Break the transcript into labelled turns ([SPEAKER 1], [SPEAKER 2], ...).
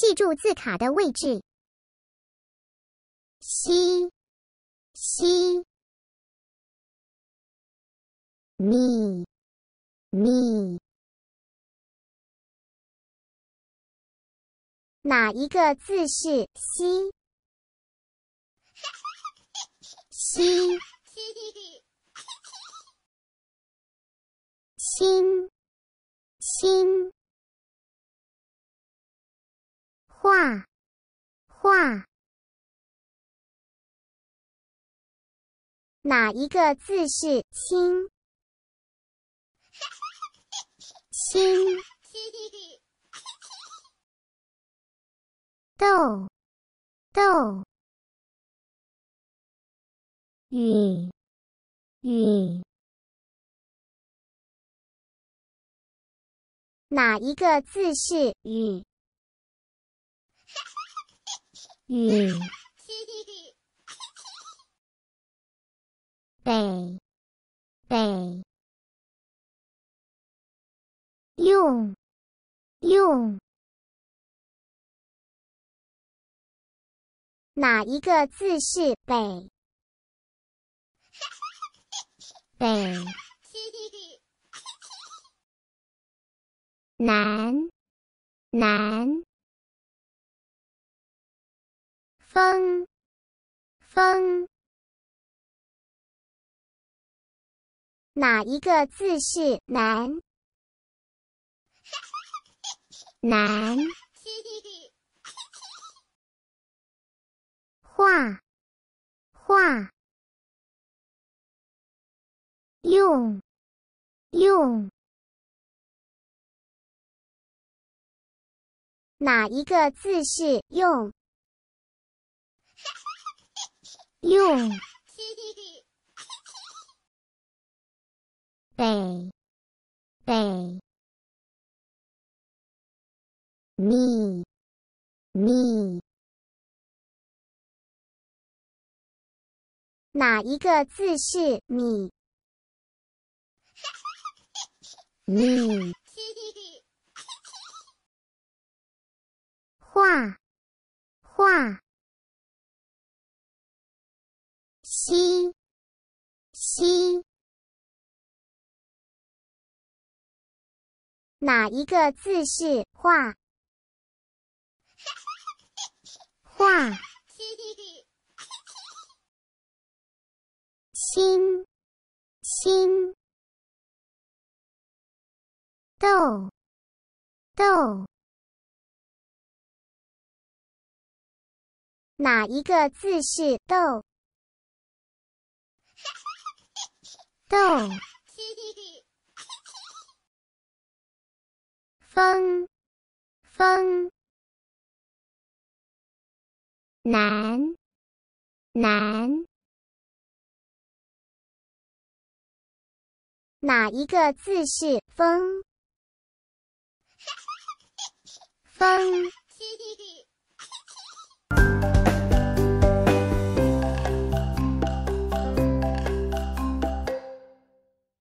[SPEAKER 1] 记住字卡的位置。me me 哪一个字是西？西 西西。画画，哪一个字是“青”？青。豆豆，雨雨，哪一个字是“雨”？云，北，北，用，用，哪一个字是北？北，南，南。风，风，哪一个字是南？南。画，画，用，用，哪一个字是用？用北北米米，哪一个字是米？米画画。西西，哪一个字是画？画。星星，豆豆，哪一个字是豆？豆，风，风，南，南，哪一个字是风？风。